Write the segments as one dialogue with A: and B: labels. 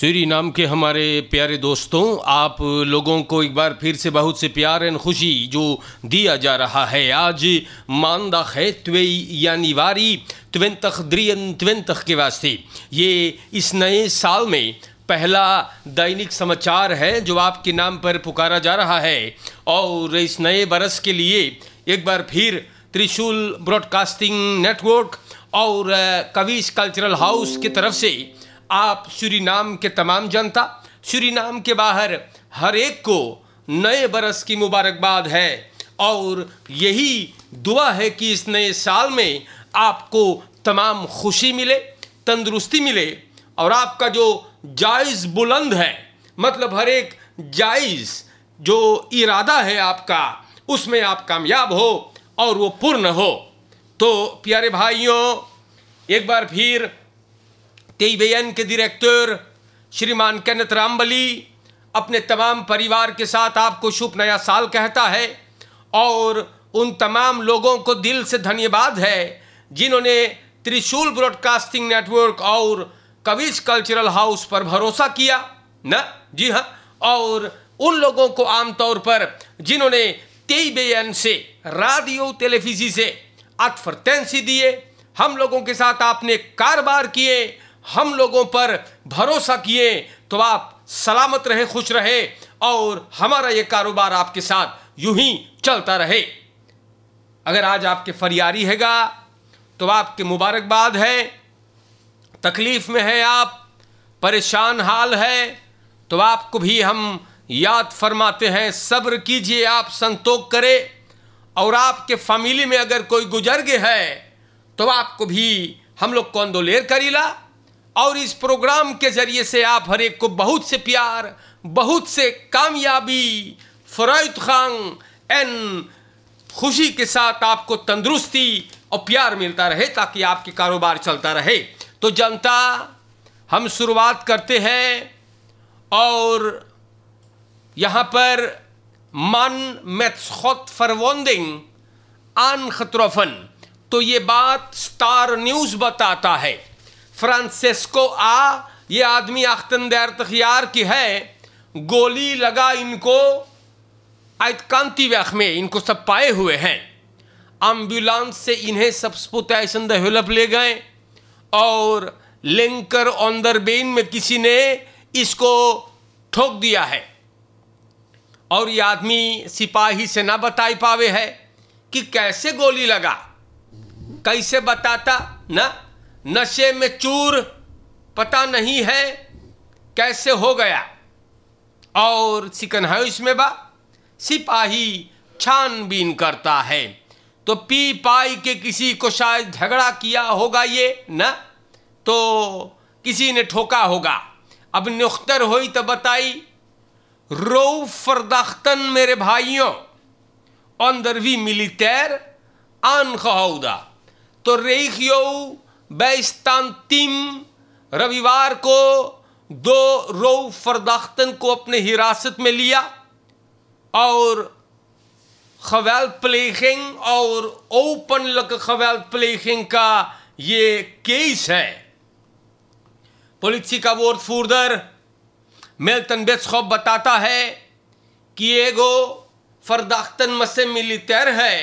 A: श्री नाम के हमारे प्यारे दोस्तों आप लोगों को एक बार फिर से बहुत से प्यार एंड खुशी जो दिया जा रहा है आज मानदा है त्वे यानी वारी त्वेन द्रियन त्वेन के वास्ते ये इस नए साल में पहला दैनिक समाचार है जो आपके नाम पर पुकारा जा रहा है और इस नए बरस के लिए एक बार फिर त्रिशूल ब्रॉडकास्टिंग नेटवर्क और कविश कल्चरल हाउस की तरफ से आप नाम के तमाम जनता नाम के बाहर हर एक को नए बरस की मुबारकबाद है और यही दुआ है कि इस नए साल में आपको तमाम खुशी मिले तंदुरुस्ती मिले और आपका जो जायज़ बुलंद है मतलब हर एक जायज़ जो इरादा है आपका उसमें आप कामयाब हो और वो पूर्ण हो तो प्यारे भाइयों एक बार फिर टीवीएन के डायरेक्टर श्रीमान कनत रामबली अपने तमाम परिवार के साथ आपको शुभ नया साल कहता है और उन तमाम लोगों को दिल से धन्यवाद है जिन्होंने त्रिशूल ब्रॉडकास्टिंग नेटवर्क और कविज कल्चरल हाउस पर भरोसा किया न जी हाँ और उन लोगों को आमतौर पर जिन्होंने तेईबेन से रेडियो टेलीविजी से अतफरतेंसी दिए हम लोगों के साथ आपने कारोबार किए हम लोगों पर भरोसा किए तो आप सलामत रहे खुश रहे और हमारा ये कारोबार आपके साथ यूं ही चलता रहे अगर आज आपके फरियारी हैगा तो आपके मुबारकबाद है तकलीफ़ में है आप परेशान हाल है तो आपको भी हम याद फरमाते हैं सब्र कीजिए आप संतोख करें और आपके फैमिली में अगर कोई गुजर गए है तो आपको भी हम लोग कौन दो लेर करीला और इस प्रोग्राम के ज़रिए से आप हर एक को बहुत से प्यार बहुत से कामयाबी फ़रायत खान एन खुशी के साथ आपको तंदुरुस्ती और प्यार मिलता रहे ताकि आपके कारोबार चलता रहे तो जनता हम शुरुआत करते हैं और यहाँ पर मन मैथ्सखत फरवोंदिंग आन खतरोफन तो ये बात स्टार न्यूज़ बताता है फ्रांसिस्को आ ये आदमी आख्तंदार तखियार की है गोली लगा इनको कांति व्याख में इनको सब पाए हुए हैं एम्बुलेंस से इन्हें सब स्पुतन दहलप ले गए और लेंकर ऑन बेन में किसी ने इसको ठोक दिया है और ये आदमी सिपाही से ना बताई पावे है कि कैसे गोली लगा कैसे बताता ना नशे में चूर पता नहीं है कैसे हो गया और सिकन हाउस उसमें बा सिपाही छानबीन करता है तो पी पाई के किसी को शायद झगड़ा किया होगा ये न तो किसी ने ठोका होगा अब नुख्तर हुई तो बताई रो फरदाख्तन मेरे भाइयों अंदर भी मिली तैर आन खहौदा तो रेख यऊ बैस्तानतिम रविवार को दो रो फरदाख्तन को अपने हिरासत में लिया और खवैल प्लेखिंग और ओपन लक खवैल प्लेखिंग का ये केस है पुलिस का वोट फूर्दर मेल्टन बेस्खॉप बताता है कि ये गो फरदाख्तन मसे मिलिटर है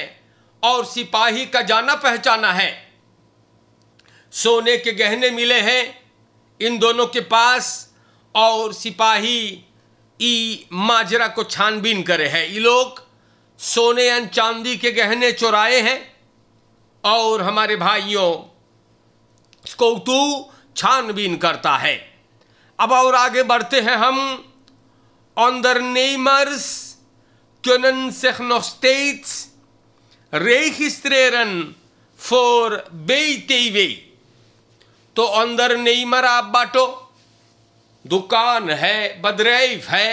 A: और सिपाही का जाना पहचाना है सोने के गहने मिले हैं इन दोनों के पास और सिपाही ई माजरा को छानबीन करे है ये लोग सोने एंड चांदी के गहने चुराए हैं और हमारे भाइयों को तो छानबीन करता है अब और आगे बढ़ते हैं हम ऑनदर नेमर्स क्योनन सेखनोस्टेट्स रेखिस्त्रेरन फॉर बेई तेई तो अंदर मर आप बाटो दुकान है बदरैफ है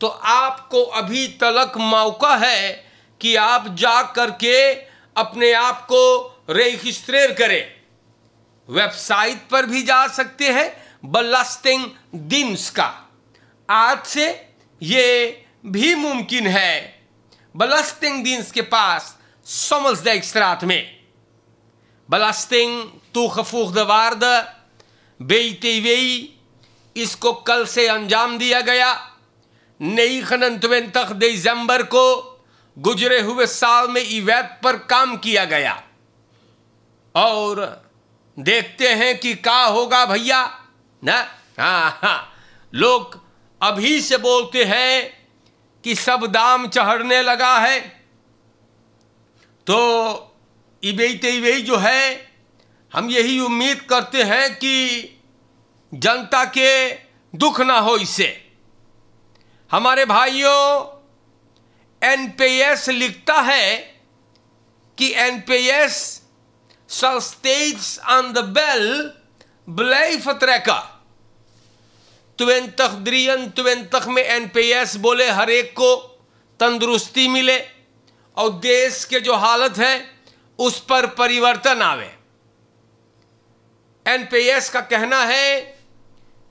A: तो आपको अभी तलक मौका है कि आप जा करके अपने आप को रजिस्ट्रेर करें वेबसाइट पर भी जा सकते हैं बलास्टिंग दिन्स का आज से ये भी मुमकिन है बलास्टिंग दिन्स के पास समझ दे में belasting toegevoegde waarde BTW इसको कल से अंजाम दिया गया नई दिसंबर को गुजरे हुए साल में इवैत पर काम किया गया और देखते हैं कि क्या होगा भैया ना हाँ हाँ लोग अभी से बोलते हैं कि सब दाम चढ़ने लगा है तो इबेते इबे जो है हम यही उम्मीद करते हैं कि जनता के दुख ना हो इससे हमारे भाइयों एनपीएस लिखता है कि NPS states on the bel blijven द्रियन 2023 में एनपीएस बोले हर एक को तंदुरुस्ती मिले और देश के जो हालत है उस पर परिवर्तन आवे एनपीएस का कहना है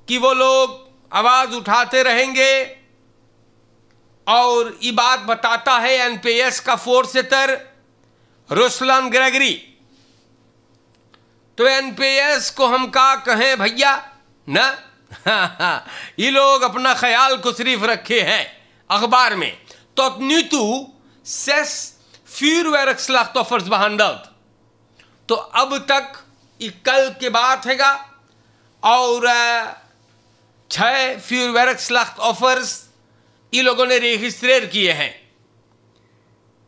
A: कि वो लोग आवाज उठाते रहेंगे और ये बात बताता है एनपीएस का फोर्सेतर रुस्लान ग्रेगरी तो एनपीएस को हम का कहें भैया ना ये लोग अपना ख्याल को सिर्फ रखे हैं अखबार में तो न्यूतु सेस fyrverk slagtoffers तो अब तक ये कल के बात हैगा और छः फ्यूरवेरक स्लाख्त ऑफर्स ये लोगों ने रजिस्ट्रेर किए हैं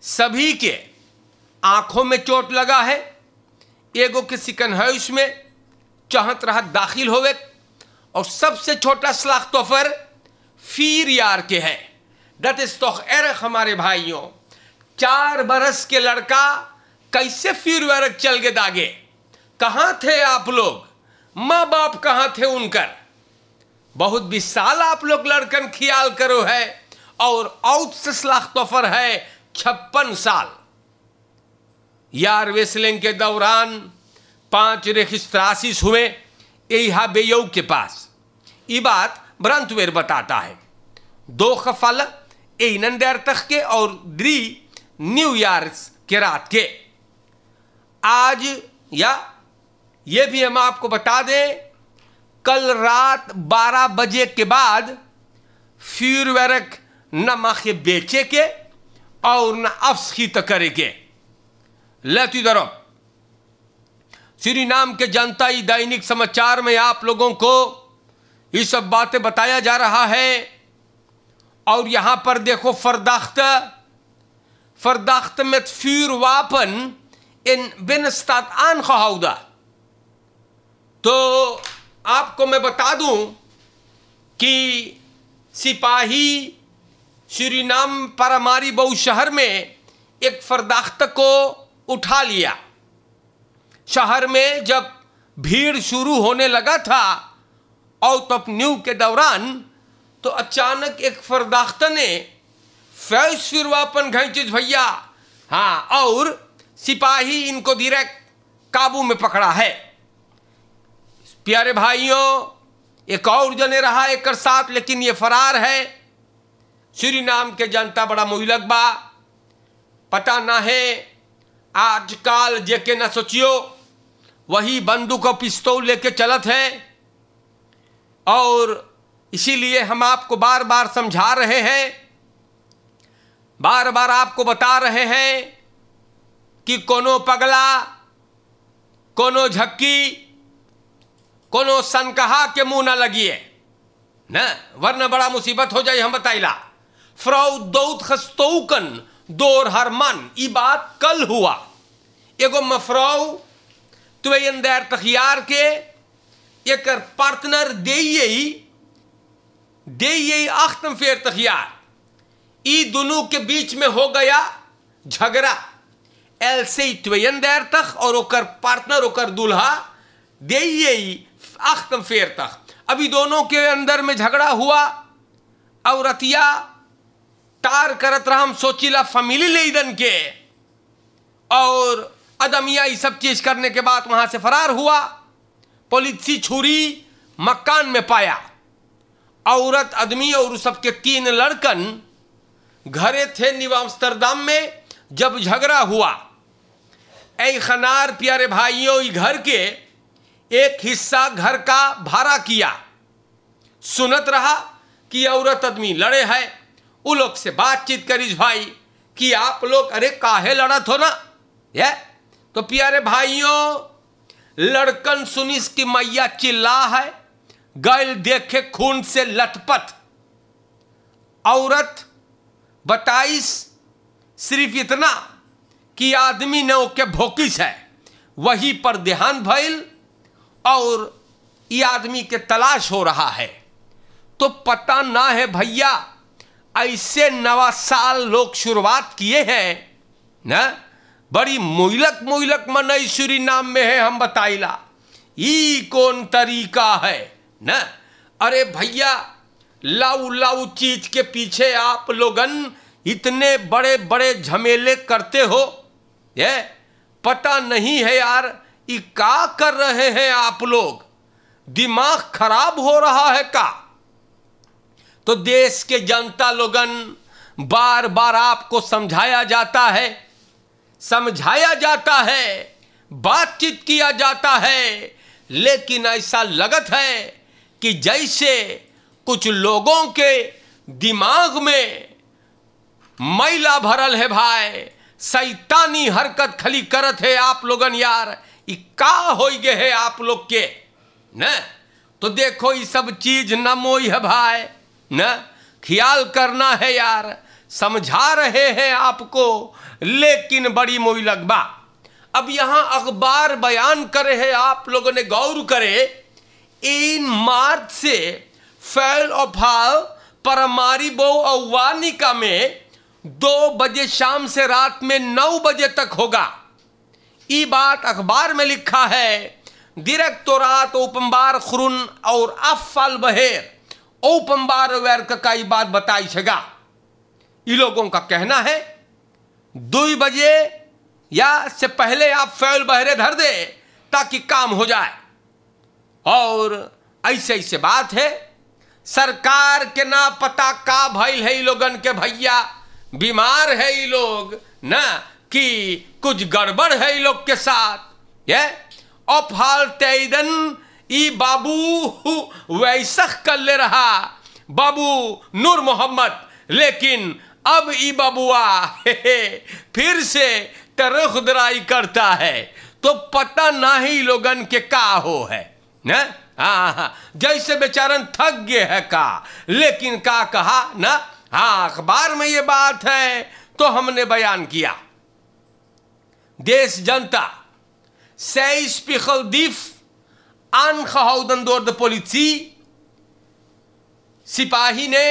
A: सभी के आंखों में चोट लगा है एगो के सिकन है में चाहत राहत दाखिल होवे और सबसे छोटा स्लाख्त ऑफर फीर यार के है डट इस तो हमारे भाइयों चार बरस के लड़का कैसे फिर वर्क चल के दागे कहाँ थे आप लोग माँ बाप कहाँ थे उनकर बहुत विशाल आप लोग लड़कन ख्याल करो है और आउट से सलाख तोफर है छप्पन साल यार वेस्लिंग के दौरान पांच रेखिस्त्रासीस हुए यहा बेयोग के पास ये बात ब्रंथवेर बताता है दो खफाल एनन तख के और द्री न्यू ईयर्स के रात के आज या ये भी हम आपको बता दें कल रात 12 बजे के बाद फ्यूरवेरक न माखे बेचे के और न अफ्स की तकरेगे लेती दरो श्री नाम के जनता ही दैनिक समाचार में आप लोगों को ये सब बातें बताया जा रहा है और यहां पर देखो फरदाख्ता verdachte met vuurwapen in binnenstad aangehouden. तो आपको मैं बता दूं कि सिपाही श्रीनाम परमारी बहु शहर में एक फरदाख्त को उठा लिया शहर में जब भीड़ शुरू होने लगा था आउट ऑफ न्यू के दौरान तो अचानक एक फरदाख्त ने फैसफिरवापन घंचिज भैया हाँ और सिपाही इनको डायरेक्ट काबू में पकड़ा है प्यारे भाइयों एक और जने रहा एक साथ लेकिन ये फरार है श्री नाम के जनता बड़ा मोहिलक बा पता ना है आजकल जेके ना सोचियो वही बंदूक और पिस्तौल लेके चलत है और इसीलिए हम आपको बार बार समझा रहे हैं बार बार आपको बता रहे हैं कि कोनो पगला कोनो झक्की कोनो सनकहा के मुंह ना लगिए न वरना बड़ा मुसीबत हो जाए हम बताइला फ्रौदौत खस्तौकन दोर मन ये बात कल हुआ एगो मफरौ तुवे अंदर तखियार के एक पार्टनर दे यही दे यही अख्तम फेर तखियार ई दोनों के बीच में हो गया झगड़ा एल से त्वेन देर तक और ओकर पार्टनर ओकर दूल्हा दे अख्तम फेर तक अभी दोनों के अंदर में झगड़ा हुआ औरतिया तार करत रहा हम सोचिला फैमिली लेदन के और अदमिया ये सब चीज़ करने के बाद वहां से फरार हुआ पोलिसी छुरी मकान में पाया औरत आदमी और सबके तीन लड़कन घरे थे न्यू में जब झगड़ा हुआ ऐ खनार प्यारे भाइयों घर के एक हिस्सा घर का भाड़ा किया सुनत रहा कि औरत आदमी लड़े है वो लोग से बातचीत करी भाई कि आप लोग अरे काहे लड़त हो ना ये तो प्यारे भाइयों लड़कन सुनिस की मैया चिल्ला है गैल देखे खून से लथपथ औरत बताइस सिर्फ इतना कि आदमी ने ओके भोकिस है वही पर ध्यान भइल और ये आदमी के तलाश हो रहा है तो पता ना है भैया ऐसे नवा साल लोग शुरुआत किए हैं न बड़ी मोइलक मोइलक मनैश्वरी नाम में है हम बताइला ई कौन तरीका है न अरे भैया लाउ लाऊ चीज के पीछे आप लोगन इतने बड़े बड़े झमेले करते हो ये पता नहीं है यार ये का कर रहे हैं आप लोग दिमाग खराब हो रहा है का तो देश के जनता लोगन बार बार आपको समझाया जाता है समझाया जाता है बातचीत किया जाता है लेकिन ऐसा लगत है कि जैसे कुछ लोगों के दिमाग में मैला भरल है भाई सैतानी हरकत खली करत है आप लोगन यार का हो गए है आप लोग के न तो देखो ये सब चीज न मोई है भाई न ख्याल करना है यार समझा रहे हैं आपको लेकिन बड़ी मोई लगबा अब यहां अखबार बयान करे है आप लोगों ने गौर करे इन मार्च से फैल और भाव परमारिबो बहु वानिका में दो बजे शाम से रात में नौ बजे तक होगा ये बात अखबार में लिखा है दिरक तो रात ओपम्बार खुरुन और अफल बहेर ओपम्बार वर्क का ये बात बताई छगा ये लोगों का कहना है दो बजे या से पहले आप फैल बहरे धर दे ताकि काम हो जाए और ऐसे ऐसे बात है सरकार के ना पता का भइल है लोगन के भैया बीमार है लोग ना कि कुछ गड़बड़ है लोग के साथ ये अफाल तेदन ई बाबू वैसा कर ले रहा बाबू नूर मोहम्मद लेकिन अब ई बबुआ फिर से तरख दराई करता है तो पता ना ही लोगन के का हो है ना हा हा जैसे बेचारन थक गए है का लेकिन का कहा ना हा अखबार में ये बात है तो हमने बयान किया देश जनता seiis Pichaldief aangehouden door de politie. Sipahi ne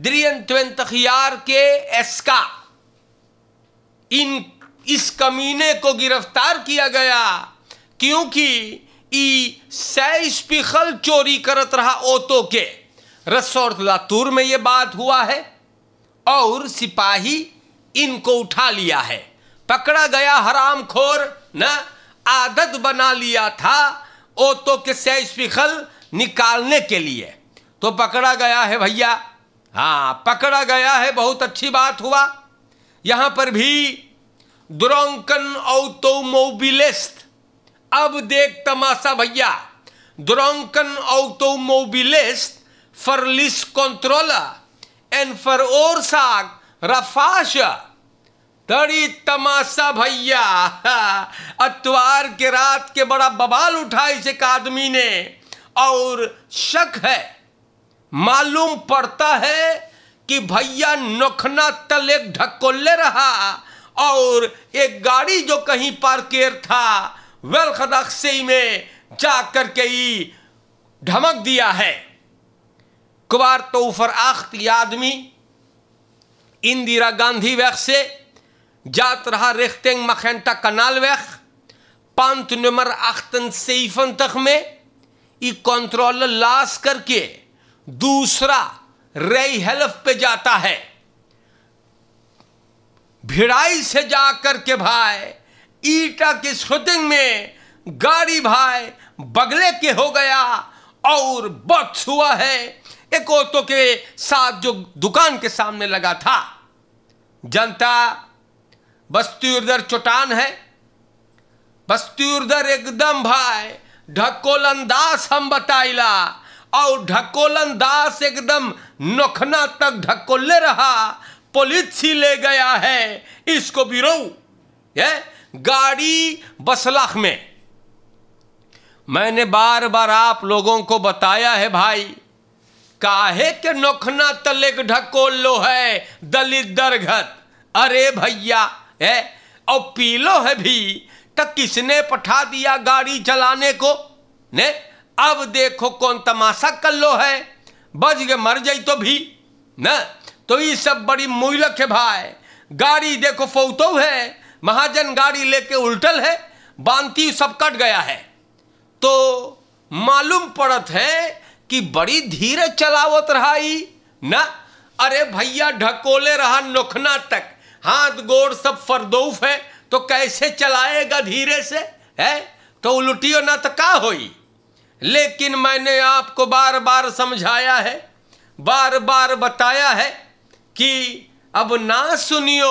A: 23 jaar के एसका इन इस कमीने को गिरफ्तार किया गया क्योंकि ई सैश पिखल चोरी करत रहा ओतो के रसोर लातूर में ये बात हुआ है और सिपाही इनको उठा लिया है पकड़ा गया हराम खोर न आदत बना लिया था ओतो के सैश पिखल निकालने के लिए तो पकड़ा गया है भैया हाँ पकड़ा गया है बहुत अच्छी बात हुआ यहाँ पर भी द्रोंकन औतो मोबिलिस्ट अब देख तमाशा भैया लिस कंट्रोला एंड controle और साग रफाश तड़ी तमाशा भैया अतवार के रात के बड़ा बबाल उठा इस एक आदमी ने और शक है मालूम पड़ता है कि भैया नखना तल एक ढक्कोले रहा और एक गाड़ी जो कहीं पार्केर था वेलखदक्सी में जा कर के ही ढमक दिया है कुबार तो फराख्त आदमी इंदिरा गांधी वैख से जात रहा रेखते मखेंटा कनाल वैख पांच नंबर आख्तन सेफन तक में ई कंट्रोल लाश करके दूसरा रेई हेल्फ पे जाता है भिड़ाई से जा कर के भाई ईटा की शूटिंग में गाड़ी भाई बगले के हो गया और बक्स हुआ है एक ऑटो के साथ जो दुकान के सामने लगा था जनता बस्ती उधर चट्टान है बस्ती उधर एकदम भाई ढकोल दास हम बताइला और ढकोलन एकदम नखना तक ले रहा पुलिस ले गया है इसको भी रो है गाड़ी बसलाख में मैंने बार बार आप लोगों को बताया है भाई काहे के नोखना तलेक ढकोलो लो है दलित दरघत अरे भैया है और पीलो है भी तो किसने पठा दिया गाड़ी चलाने को ने अब देखो कौन तमाशा कर लो है बज के मर जाई तो भी न तो ये सब बड़ी मूलक है भाई गाड़ी देखो फोतो है महाजन गाड़ी लेके उल्टल है बांती सब कट गया है तो मालूम पड़त है कि बड़ी धीरे चलावत रहा ना अरे भैया ढकोले रहा नोखना तक हाथ गोड़ सब फरदौफ है तो कैसे चलाएगा धीरे से है तो उल्टियो ना तो का हो लेकिन मैंने आपको बार बार समझाया है बार बार बताया है कि अब ना सुनियो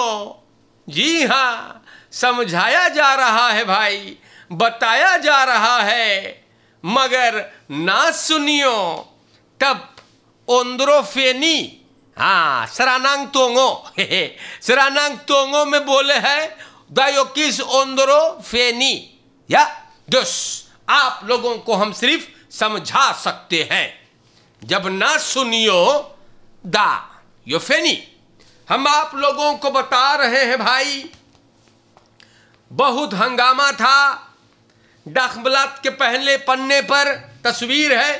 A: जी हाँ समझाया जा रहा है भाई बताया जा रहा है मगर ना सुनियो तब ओंद्रोफेनी हाँ सरानांग तोंगो सरानांग तोंगो में बोले है किस ओंद्रो फेनी या दुस आप लोगों को हम सिर्फ समझा सकते हैं जब ना सुनियो दा यो फेनी हम आप लोगों को बता रहे हैं भाई बहुत हंगामा था डखबलात के पहले पन्ने पर तस्वीर है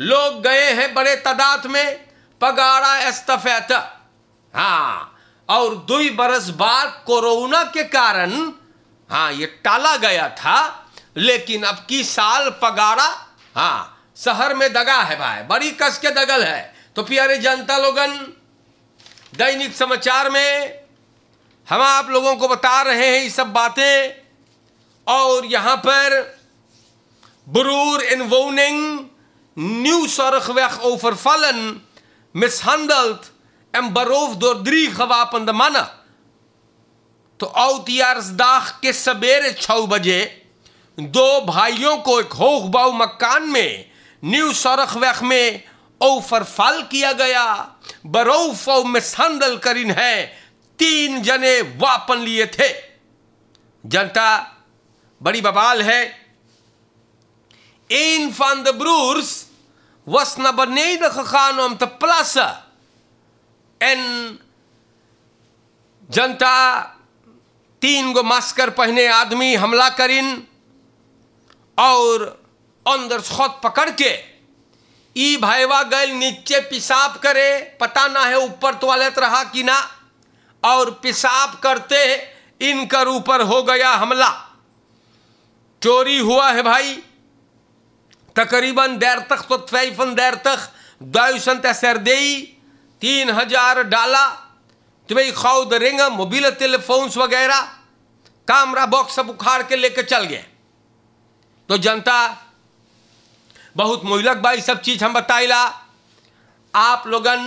A: लोग गए हैं बड़े तादाद में पगाड़ा इस्तफेता हाँ और दो बरस बाद कोरोना के कारण हाँ ये टाला गया था लेकिन अब की साल पगाड़ा हाँ शहर में दगा है भाई बड़ी कस के दगल है तो प्यारे जनता लोगन दैनिक समाचार में हम आप लोगों को बता रहे हैं ये सब बातें और यहां पर वोनिंग न्यू सरख nieuwzorg ओफर फलन मिस en एम बरोफ दोद्री खवापंद माना तो दाख के सवेरे छ बजे दो भाइयों को एक बाऊ मकान में न्यू सरख वैख में फल किया गया बरोफ मिस मिसहंदल करीन है तीन जने वापन लिए थे जनता बड़ी बवाल है een van द ब्रूर्स वस न बने खान om te जनता तीन गो मास्कर पहने आदमी हमला करीन और अंदर खोत पकड़ के ई भाईवा गल नीचे पिसाब करे पता ना है ऊपर तो रहा कि ना और पेशाब करते इनकर ऊपर हो गया हमला चोरी हुआ है भाई तकरीबन देर तक तो तैफन देर तक दायुसंत सरदेई तीन हजार डाला तुम्हें खौद रिंग मोबिल टेलीफोन्स वगैरह कैमरा बॉक्स सब उखाड़ के लेके चल गए तो जनता बहुत मोइलक भाई सब चीज़ हम बताइला आप लोगन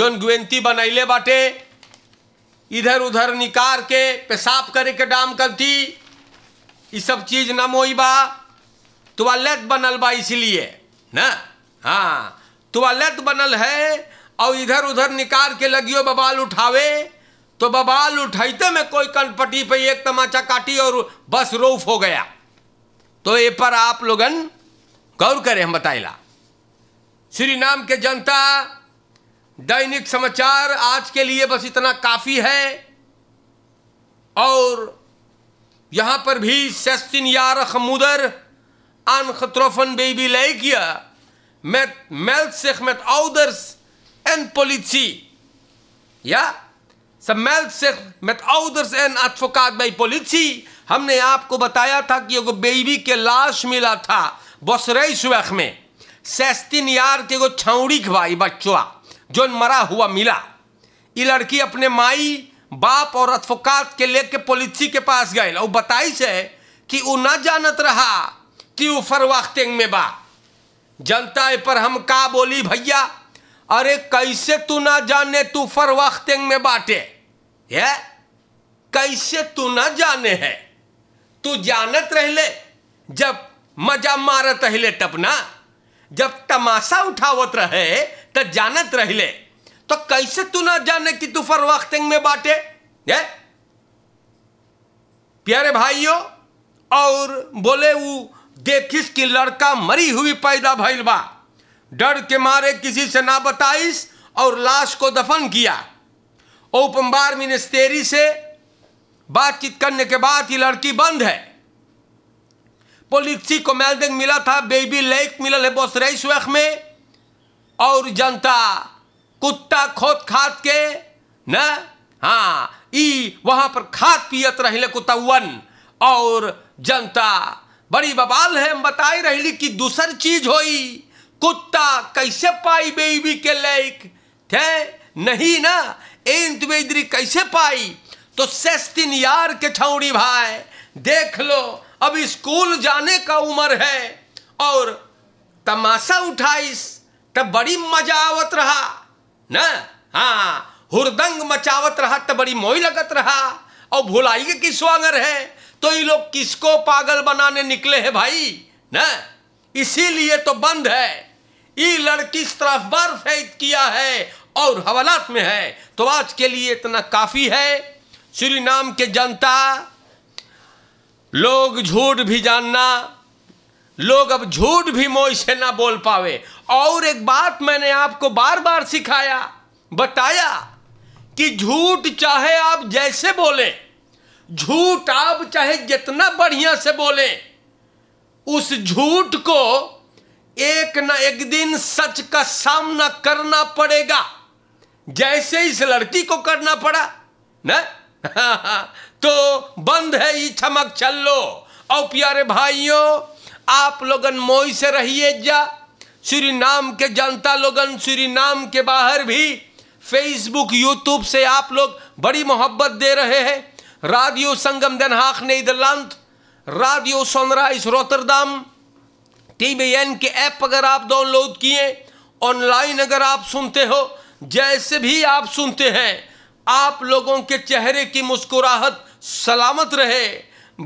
A: जोन गुवंती बनैले बाटे इधर उधर निकार के पेशाब करे के डाम करती ये सब चीज न मोईबा बा बनल बा इसलिए न हाँ तुआलेत बनल है और इधर उधर निकार के लगियो बबाल उठावे तो बबाल उठाते में कोई कनपटी पे एक तमाचा काटी और बस रोफ हो गया तो ये पर आप लोगन गौर करें हम बताइला श्री नाम के जनता दैनिक समाचार आज के लिए बस इतना काफ़ी है और यहां पर भी सस्तिन यार खमुदर आन खतरोफन बेबी किया मैथ मेल्थ सेख met ouders एंड politie. या सब मेल्थ सेख met ouders एंड advocaat बाई politie. हमने आपको बताया था कि एगो बेबी के लाश मिला था बसरे सुख में सेस्तिन यार के एगो छौड़ी खवाई बच्चुआ जो मरा हुआ मिला ये लड़की अपने माई बाप और अथफुकात के लेके पुलिस के पास गए और बताई से कि वो ना जानत रहा कि वो फरवाख्तेंग में बा जनता पर हम का बोली भैया अरे कैसे तू ना जाने तू फरवाख्तेंग में बाटे ये कैसे तू ना जाने है तू जानत रहले जब मजा मारत रहले तब ना जब तमाशा उठावत रहे तो जानत रहले तो कैसे तू ना जाने कि तू फर वक्त में बाटे ये? प्यारे भाइयों और बोले वो देखिस कि लड़का मरी हुई पैदा भैल बा डर के मारे किसी से ना बताइस और लाश को दफन किया ओपन बार मिनिस्टेरी से बातचीत करने के बाद ये लड़की बंद है पोलिसी को मैलदेंग मिला था बेबी लेक मिला है बोसरेस वक्त में और जनता कुत्ता खोद खाद के न हाँ ई वहां पर खाद पियत रहे वन और जनता बड़ी बवाल है हम बताई रही कि दूसर चीज होई कुत्ता कैसे पाई बेबी के लाइक थे नहीं ना एंत बेदरी कैसे पाई तो सेस्तिन यार के छौड़ी भाई देख लो अब स्कूल जाने का उम्र है और तमाशा उठाइस तब बड़ी मजा आवत रहा न हाँ हुरदंग मचावत रहा तब बड़ी मोई लगत रहा और भुलाई के स्वागर है तो ये लोग किसको पागल बनाने निकले हैं भाई न इसीलिए तो बंद है ये लड़की तरफ बर्फ है किया है और हवालात में है तो आज के लिए इतना काफ़ी है श्री नाम के जनता लोग झूठ भी जानना लोग अब झूठ भी मोई से ना बोल पावे और एक बात मैंने आपको बार बार सिखाया बताया कि झूठ चाहे आप जैसे बोले झूठ आप चाहे जितना बढ़िया से बोले उस झूठ को एक न एक दिन सच का सामना करना पड़ेगा जैसे इस लड़की को करना पड़ा ना तो बंद है ये चमक चल लो और प्यारे भाइयों आप लोग मोई से रहिए जा श्री नाम के जनता लोगन श्री नाम के बाहर भी फेसबुक यूट्यूब से आप लोग बड़ी मोहब्बत दे रहे हैं radio Sangam Den Haag Nederland radio sunrise Rotterdam एन के ऐप अगर आप डाउनलोड किए ऑनलाइन अगर आप सुनते हो जैसे भी आप सुनते हैं आप लोगों के चेहरे की मुस्कुराहट सलामत रहे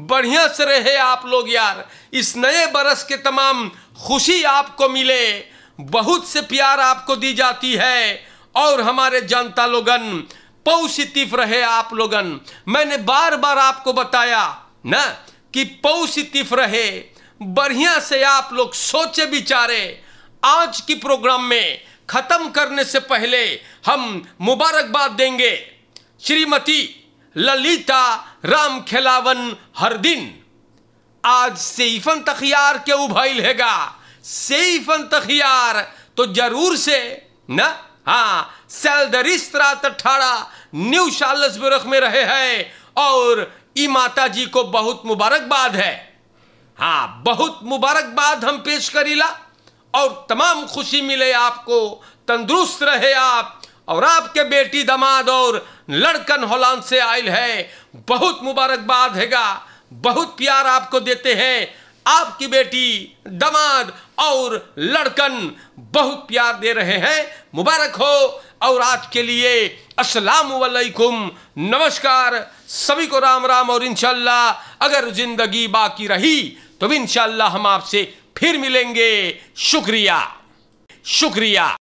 A: बढ़िया से रहे आप लोग यार इस नए बरस के तमाम खुशी आपको मिले बहुत से प्यार आपको दी जाती है और हमारे जनता लोगन पौषितिफ रहे आप लोगन मैंने बार बार आपको बताया ना कि पौषितिफ रहे बढ़िया से आप लोग सोचे बिचारे आज की प्रोग्राम में ख़त्म करने से पहले हम मुबारकबाद देंगे श्रीमती ललिता राम खेलावन हर दिन आज सेफन तखियार के उभल हैगा सेफन तखियार तो जरूर से न हाँ सेल द रिश्ता तठाड़ा न्यू शालस बुरख में रहे हैं और ई माता जी को बहुत मुबारकबाद है हाँ बहुत मुबारकबाद हम पेश करीला और तमाम खुशी मिले आपको तंदुरुस्त रहे आप और आपके बेटी दमाद और लड़कन होलान से आयल है बहुत मुबारकबाद हैगा बहुत प्यार आपको देते हैं आपकी बेटी दमाद और लड़कन बहुत प्यार दे रहे हैं मुबारक हो और आज के लिए अस्सलाम वालेकुम नमस्कार सभी को राम राम और इंशाल्लाह अगर ज़िंदगी बाकी रही तो भी इंशाल्लाह हम आपसे फिर मिलेंगे शुक्रिया शुक्रिया